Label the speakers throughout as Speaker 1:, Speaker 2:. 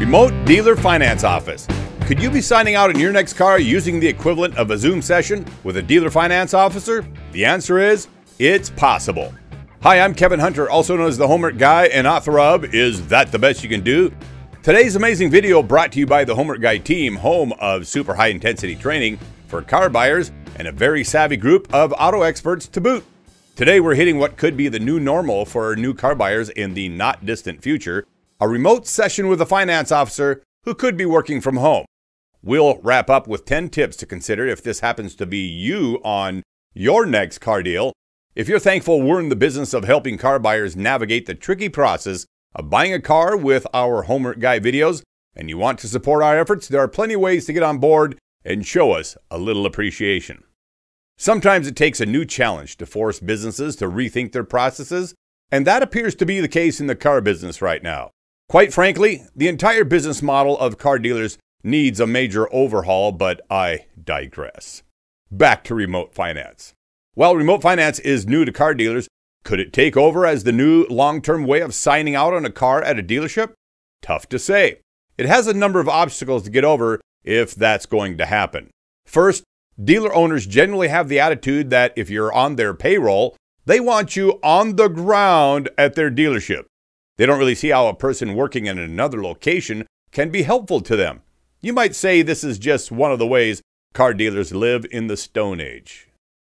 Speaker 1: Remote Dealer Finance Office. Could you be signing out in your next car using the equivalent of a Zoom session with a dealer finance officer? The answer is it's possible. Hi, I'm Kevin Hunter, also known as the Homework Guy and author of Is That the Best You Can Do? Today's amazing video brought to you by the Homework Guy team, home of super high intensity training for car buyers and a very savvy group of auto experts to boot. Today, we're hitting what could be the new normal for new car buyers in the not distant future a remote session with a finance officer who could be working from home. We'll wrap up with 10 tips to consider if this happens to be you on your next car deal. If you're thankful we're in the business of helping car buyers navigate the tricky process of buying a car with our Homework Guy videos, and you want to support our efforts, there are plenty of ways to get on board and show us a little appreciation. Sometimes it takes a new challenge to force businesses to rethink their processes, and that appears to be the case in the car business right now. Quite frankly, the entire business model of car dealers needs a major overhaul, but I digress. Back to remote finance. While remote finance is new to car dealers, could it take over as the new long term way of signing out on a car at a dealership? Tough to say. It has a number of obstacles to get over if that's going to happen. First, dealer owners generally have the attitude that if you're on their payroll, they want you on the ground at their dealership. They don't really see how a person working in another location can be helpful to them. You might say this is just one of the ways car dealers live in the Stone Age.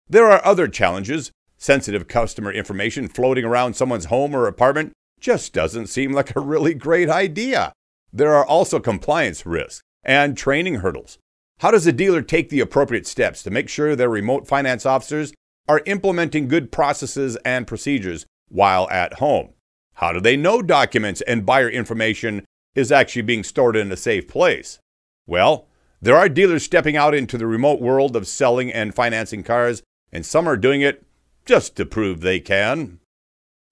Speaker 1: There are other challenges. Sensitive customer information floating around someone's home or apartment just doesn't seem like a really great idea. There are also compliance risks and training hurdles. How does a dealer take the appropriate steps to make sure their remote finance officers are implementing good processes and procedures while at home? How do they know documents and buyer information is actually being stored in a safe place? Well, there are dealers stepping out into the remote world of selling and financing cars, and some are doing it just to prove they can.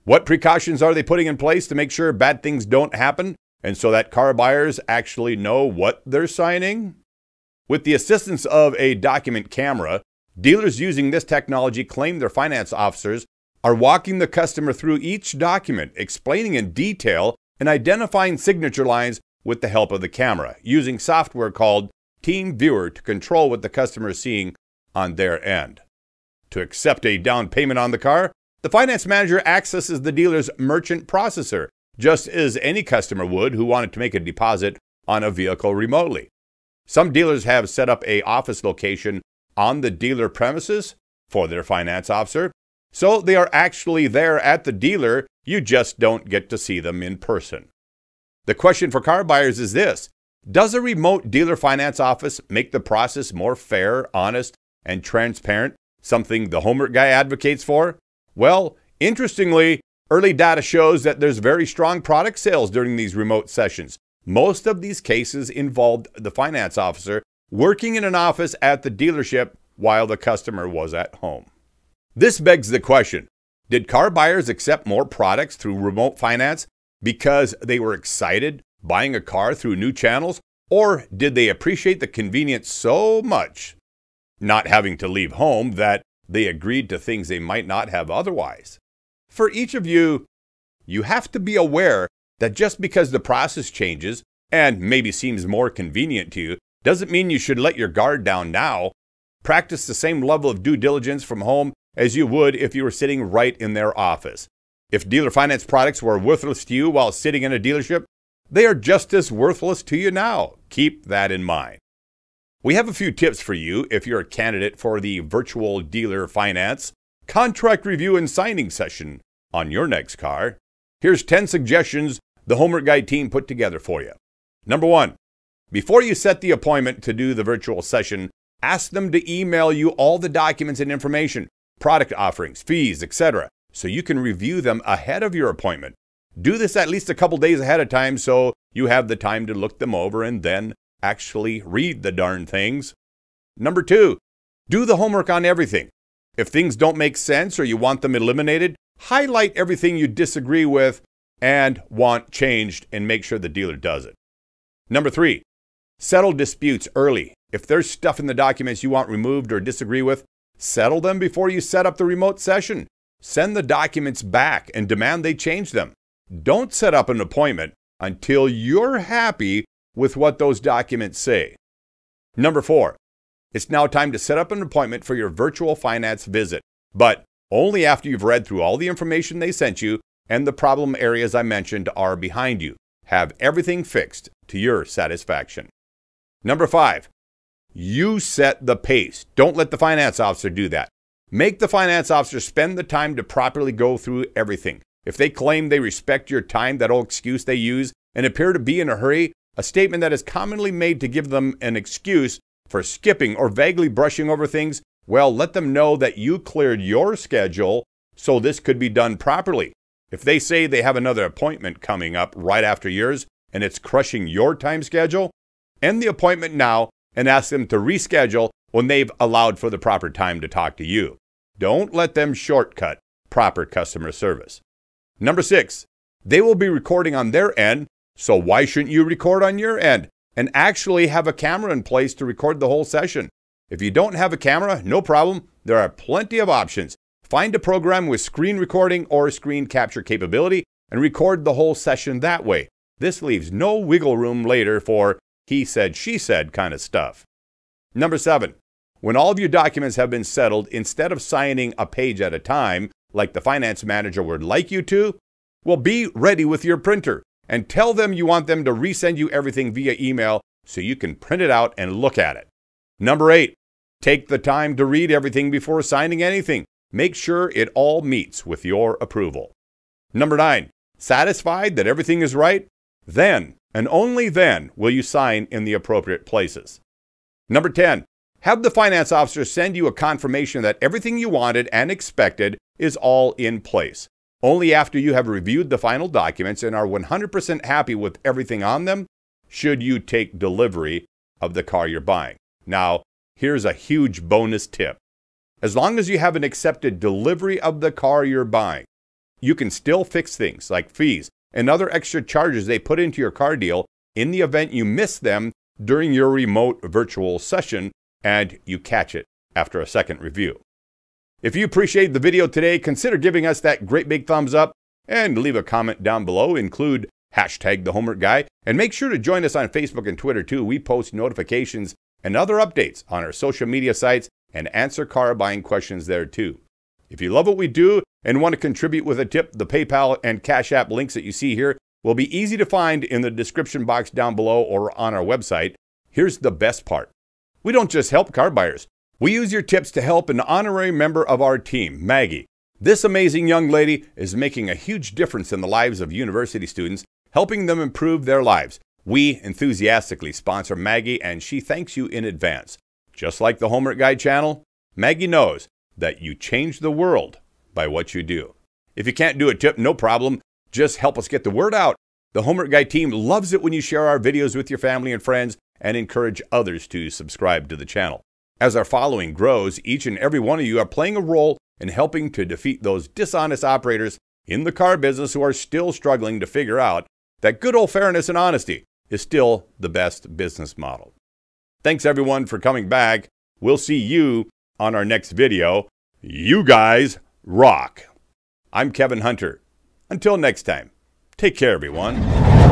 Speaker 1: What precautions are they putting in place to make sure bad things don't happen and so that car buyers actually know what they're signing? With the assistance of a document camera, dealers using this technology claim their finance officers are walking the customer through each document, explaining in detail and identifying signature lines with the help of the camera, using software called Team Viewer to control what the customer is seeing on their end. To accept a down payment on the car, the finance manager accesses the dealer's merchant processor, just as any customer would who wanted to make a deposit on a vehicle remotely. Some dealers have set up a office location on the dealer premises for their finance officer, so they are actually there at the dealer, you just don't get to see them in person. The question for car buyers is this Does a remote dealer finance office make the process more fair, honest, and transparent, something the homework guy advocates for? Well, interestingly, early data shows that there's very strong product sales during these remote sessions. Most of these cases involved the finance officer working in an office at the dealership while the customer was at home. This begs the question Did car buyers accept more products through remote finance because they were excited buying a car through new channels, or did they appreciate the convenience so much, not having to leave home, that they agreed to things they might not have otherwise? For each of you, you have to be aware that just because the process changes and maybe seems more convenient to you doesn't mean you should let your guard down now. Practice the same level of due diligence from home as you would if you were sitting right in their office. If dealer finance products were worthless to you while sitting in a dealership, they are just as worthless to you now. Keep that in mind. We have a few tips for you if you're a candidate for the virtual dealer finance contract review and signing session on your next car. Here's 10 suggestions the Homework Guide team put together for you. Number one, before you set the appointment to do the virtual session, ask them to email you all the documents and information product offerings, fees, etc., so you can review them ahead of your appointment. Do this at least a couple days ahead of time so you have the time to look them over and then actually read the darn things. Number two, do the homework on everything. If things don't make sense or you want them eliminated, highlight everything you disagree with and want changed and make sure the dealer does it. Number three, settle disputes early. If there's stuff in the documents you want removed or disagree with, Settle them before you set up the remote session. Send the documents back and demand they change them. Don't set up an appointment until you're happy with what those documents say. Number four, it's now time to set up an appointment for your virtual finance visit, but only after you've read through all the information they sent you and the problem areas I mentioned are behind you. Have everything fixed to your satisfaction. Number five, you set the pace. Don't let the finance officer do that. Make the finance officer spend the time to properly go through everything. If they claim they respect your time, that old excuse they use, and appear to be in a hurry, a statement that is commonly made to give them an excuse for skipping or vaguely brushing over things, well, let them know that you cleared your schedule so this could be done properly. If they say they have another appointment coming up right after yours and it's crushing your time schedule, end the appointment now and ask them to reschedule when they've allowed for the proper time to talk to you. Don't let them shortcut proper customer service. Number six, they will be recording on their end, so why shouldn't you record on your end and actually have a camera in place to record the whole session? If you don't have a camera, no problem. There are plenty of options. Find a program with screen recording or screen capture capability and record the whole session that way. This leaves no wiggle room later for he said, she said kind of stuff. Number seven, when all of your documents have been settled, instead of signing a page at a time, like the finance manager would like you to, well, be ready with your printer and tell them you want them to resend you everything via email so you can print it out and look at it. Number eight, take the time to read everything before signing anything. Make sure it all meets with your approval. Number nine, satisfied that everything is right? Then, and only then, will you sign in the appropriate places. Number 10, have the finance officer send you a confirmation that everything you wanted and expected is all in place. Only after you have reviewed the final documents and are 100% happy with everything on them should you take delivery of the car you're buying. Now, here's a huge bonus tip. As long as you have an accepted delivery of the car you're buying, you can still fix things like fees, and other extra charges they put into your car deal in the event you miss them during your remote virtual session and you catch it after a second review. If you appreciate the video today, consider giving us that great big thumbs up and leave a comment down below. Include hashtag the homework guy and make sure to join us on Facebook and Twitter too. We post notifications and other updates on our social media sites and answer car buying questions there too. If you love what we do and want to contribute with a tip, the PayPal and Cash App links that you see here will be easy to find in the description box down below or on our website. Here's the best part. We don't just help car buyers. We use your tips to help an honorary member of our team, Maggie. This amazing young lady is making a huge difference in the lives of university students, helping them improve their lives. We enthusiastically sponsor Maggie and she thanks you in advance. Just like the Homework Guide channel, Maggie knows that you change the world by what you do. If you can't do a tip, no problem. Just help us get the word out. The Homework Guy team loves it when you share our videos with your family and friends and encourage others to subscribe to the channel. As our following grows, each and every one of you are playing a role in helping to defeat those dishonest operators in the car business who are still struggling to figure out that good old fairness and honesty is still the best business model. Thanks everyone for coming back. We'll see you on our next video. You guys rock. I'm Kevin Hunter. Until next time, take care, everyone.